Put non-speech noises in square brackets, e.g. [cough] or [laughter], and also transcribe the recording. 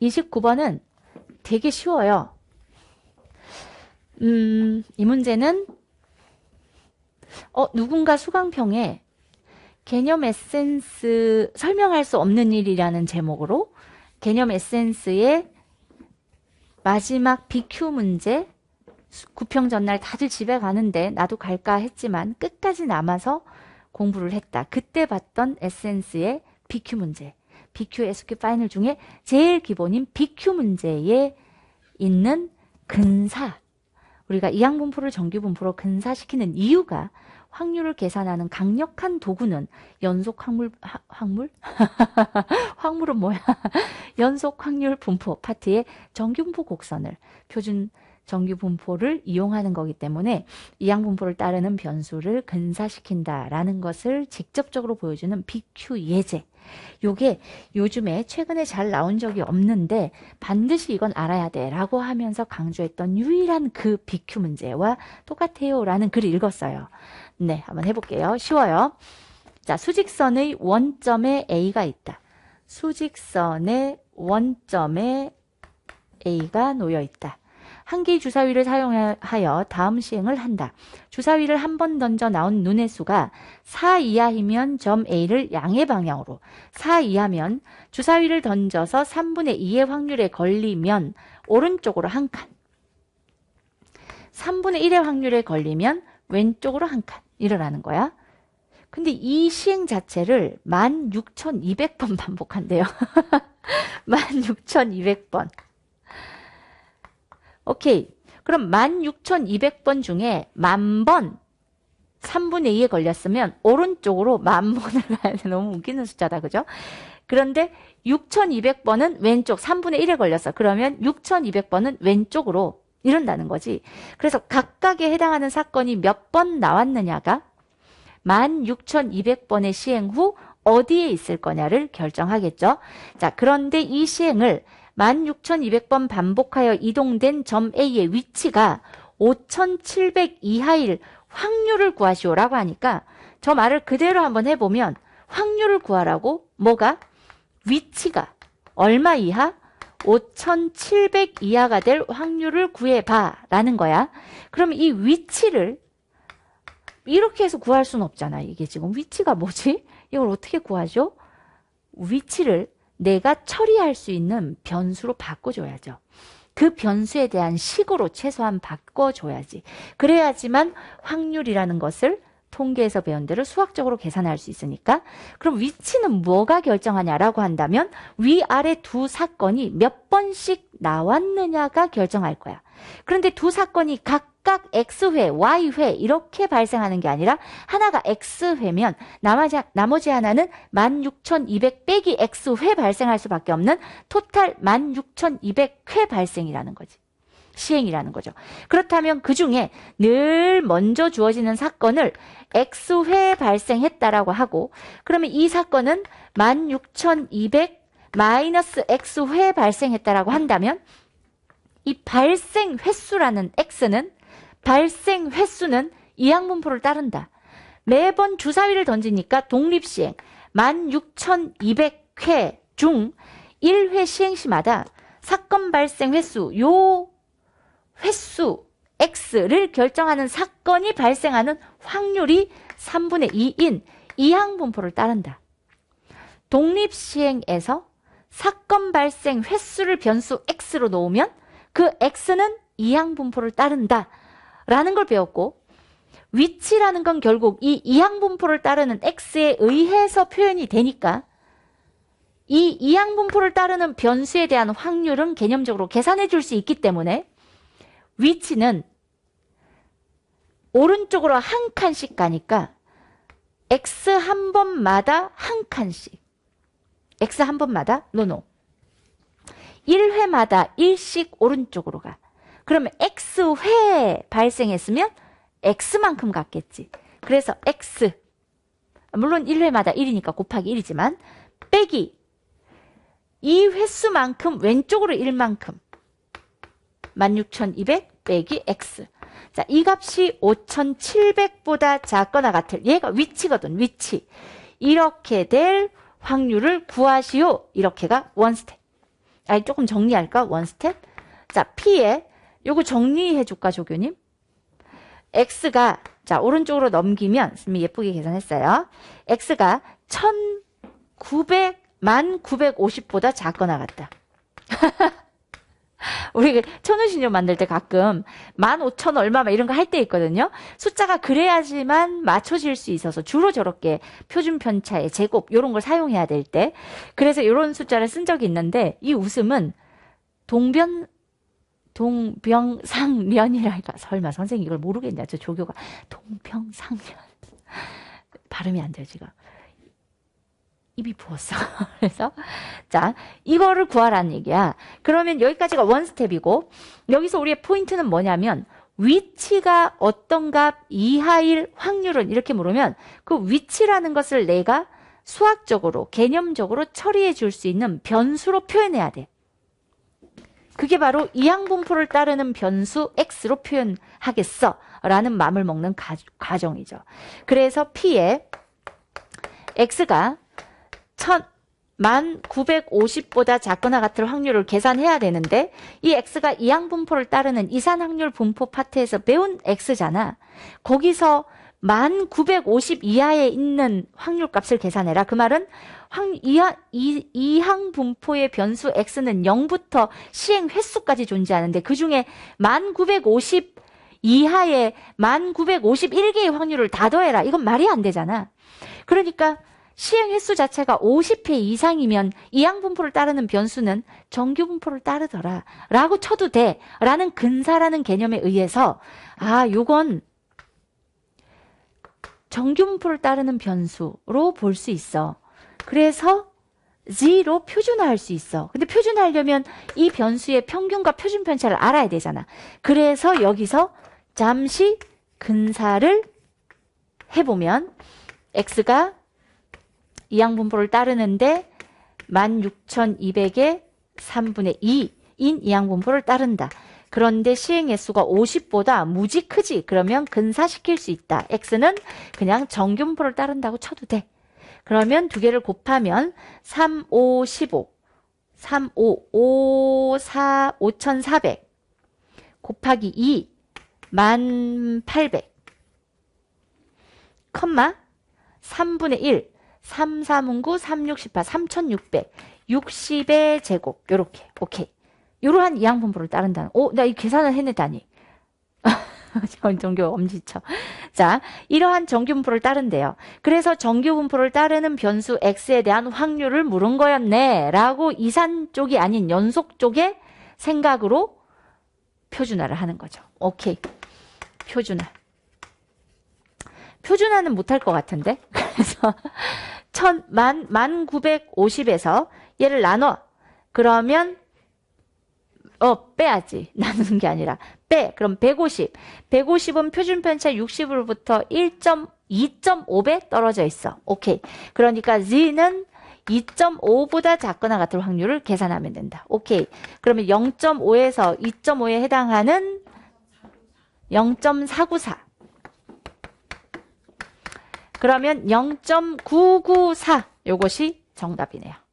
29번은 되게 쉬워요. 음, 이 문제는 어, 누군가 수강평에 개념 에센스 설명할 수 없는 일이라는 제목으로 개념 에센스의 마지막 BQ 문제 구평 전날 다들 집에 가는데 나도 갈까 했지만 끝까지 남아서 공부를 했다. 그때 봤던 에센스의 BQ 문제. BQ, SQ 파이널 중에 제일 기본인 BQ 문제에 있는 근사. 우리가 이항분포를 정규분포로 근사시키는 이유가 확률을 계산하는 강력한 도구는 연속 확물, 하, 확물? [laughs] 확물은 뭐야? [laughs] 연속 확률 분포 파트의 정규분포 곡선을 표준 정규 분포를 이용하는 거기 때문에 이항 분포를 따르는 변수를 근사시킨다라는 것을 직접적으로 보여주는 BQ 예제. 요게 요즘에 최근에 잘 나온 적이 없는데 반드시 이건 알아야 돼라고 하면서 강조했던 유일한 그 BQ 문제와 똑같아요라는 글을 읽었어요. 네, 한번 해볼게요. 쉬워요. 자, 수직선의 원점에 A가 있다. 수직선의 원점에 A가 놓여 있다. 한기의 주사위를 사용하여 다음 시행을 한다. 주사위를 한 번 던져 나온 눈의 수가 4 이하이면 점 A를 양의 방향으로, 4 이하면 주사위를 던져서 3분의 2의 확률에 걸리면 오른쪽으로 한 칸, 3분의 1의 확률에 걸리면 왼쪽으로 한 칸, 이러라는 거야. 근데 이 시행 자체를 16,200번 반복한대요. 16,200번. [laughs] 오케이. 그럼 16,200번 중에 만번 3분의 2에 걸렸으면 오른쪽으로 만번을 [laughs] 가야 돼. 너무 웃기는 숫자다. 그죠? 그런데 6,200번은 왼쪽 3분의 1에 걸렸어. 그러면 6,200번은 왼쪽으로 이런다는 거지. 그래서 각각에 해당하는 사건이 몇 번 나왔느냐가 16,200번의 시행 후 어디에 있을 거냐를 결정하겠죠. 자, 그런데 이 시행을 16,200번 반복하여 이동된 점 A의 위치가 5,700 이하일 확률을 구하시오라고 하니까 저 말을 그대로 한번 해보면 확률을 구하라고 뭐가 위치가 얼마 이하 5,700 이하가 될 확률을 구해봐 라는 거야. 그럼 이 위치를 이렇게 해서 구할 수는 없잖아. 이게 지금 위치가 뭐지? 이걸 어떻게 구하죠? 위치를 내가 처리할 수 있는 변수로 바꿔줘야죠. 그 변수에 대한 식으로 최소한 바꿔줘야지. 그래야지만 확률이라는 것을 통계에서 배운 대로 수학적으로 계산할 수 있으니까 그럼 위치는 뭐가 결정하냐라고 한다면 위아래 두 사건이 몇 번씩 나왔느냐가 결정할 거야. 그런데 두 사건이 각각 X회, Y회 이렇게 발생하는 게 아니라 하나가 X회면 나머지, 나머지 하나는 16,200 빼기 X회 발생할 수밖에 없는 토탈 16,200회 발생이라는 거지. 시행이라는 거죠. 그렇다면 그 중에 늘 먼저 주어지는 사건을 X회 발생했다라고 하고 그러면 이 사건은 16,200 마이너스 X회 발생했다라고 한다면 이 발생 횟수라는 X는 발생 횟수는 이항분포를 따른다. 매번 주사위를 던지니까 독립시행 16,200회 중 1회 시행시마다 사건 발생 횟수 요 횟수 x를 결정하는 사건이 발생하는 확률이 3분의 2인 이항분포를 따른다. 독립시행에서 사건 발생 횟수를 변수 x로 놓으면 그 x는 이항분포를 따른다. 라는 걸 배웠고 위치라는 건 결국 이 이항분포를 따르는 x에 의해서 표현이 되니까 이 이항분포를 따르는 변수에 대한 확률은 개념적으로 계산해 줄 수 있기 때문에 위치는 오른쪽으로 한 칸씩 가니까 x 한 번마다 한 칸씩 x 한 번마다 노노 1회마다 1씩 오른쪽으로 가 그러면 x회 발생했으면 x만큼 갔겠지 그래서 x 물론 1회마다 1이니까 곱하기 1이지만 빼기 이 횟수만큼 왼쪽으로 1만큼 16,200 빼기 x. 자, 이 값이 5,700보다 작거나 같을 얘가 위치거든, 위치. 이렇게 될 확률을 구하시오. 이렇게가 원 스텝. 아니, 조금 정리할까? 원 스텝. 자, P에 요거 정리해 줄까, 조교님? X가 자, 오른쪽으로 넘기면 선생님이 예쁘게 계산했어요. X가 1,900만 950보다 작거나 같다. [laughs] 우리 천우신료 만들 때 가끔 만 오천 얼마 막 이런 거 할 때 있거든요. 숫자가 그래야지만 맞춰질 수 있어서 주로 저렇게 표준 편차의 제곱 이런 걸 사용해야 될 때 그래서 이런 숫자를 쓴 적이 있는데 이 웃음은 동변 동병상련이라니까 설마 선생님 이걸 모르겠냐 저 조교가 동병상련 발음이 안 돼요 지금 입이 부었어. [laughs] 그래서 자 이거를 구하라는 얘기야. 그러면 여기까지가 원 스텝이고 여기서 우리의 포인트는 뭐냐면 위치가 어떤 값 이하일 확률은 이렇게 물으면 그 위치라는 것을 내가 수학적으로 개념적으로 처리해 줄 수 있는 변수로 표현해야 돼. 그게 바로 이항분포를 따르는 변수 x로 표현하겠어 라는 마음을 먹는 가, 과정이죠. 그래서 p에 x가 천, 만 950보다 작거나 같을 확률을 계산해야 되는데 이 x가 이항 분포를 따르는 이산 확률 분포 파트에서 배운 x잖아. 거기서 만950 이하에 있는 확률 값을 계산해라. 그 말은 황, 이하, 이, 이항 분포의 변수 x는 0부터 시행 횟수까지 존재하는데 그 중에 만950 이하에 만 951개의 확률을 다 더해라. 이건 말이 안 되잖아. 그러니까 시행 횟수 자체가 50회 이상이면 이항 분포를 따르는 변수는 정규 분포를 따르더라. 라고 쳐도 돼. 라는 근사라는 개념에 의해서 아, 요건 정규 분포를 따르는 변수로 볼 수 있어. 그래서 Z로 표준화할 수 있어. 근데 표준화하려면 이 변수의 평균과 표준 편차를 알아야 되잖아. 그래서 여기서 잠시 근사를 해보면 x가 이항분포를 따르는데 1 6 2 0 0에 3분의 2인 이항분포를 따른다. 그런데 시행횟수가 50보다 무지 크지 그러면 근사시킬 수 있다. x는 그냥 정균포를 따른다고 쳐도 돼. 그러면 두 개를 곱하면 3, 5, 15 3, 5, 5, 4, 5,400 곱하기 2 1,800 컴마 3분의 1 3, 3운구, 3, 6, 18, 3600, 60의 제곱. 요렇게. 오케이. 요러한 이항분포를 따른다는. 오, 나 이 계산을 해냈다니. [laughs] 정교 엄지쳐. 자, 이러한 정규분포를 따른대요. 그래서 정규분포를 따르는 변수 x에 대한 확률을 물은 거였네. 라고 이산 쪽이 아닌 연속 쪽의 생각으로 표준화를 하는 거죠. 오케이. 표준화. 표준화는 못할 것 같은데 [laughs] 그래서 천, 만, 만 950에서 얘를 나눠 그러면 어 빼야지 [laughs] 나누는 게 아니라 빼 그럼 150 150은 표준 편차 60으로부터 1.2.5배 떨어져 있어 오케이 그러니까 z는 2.5보다 작거나 같을 확률을 계산하면 된다. 오케이. 그러면 0.5에서 2.5에 해당하는 0.494. 그러면 0.994 요것이 정답이네요.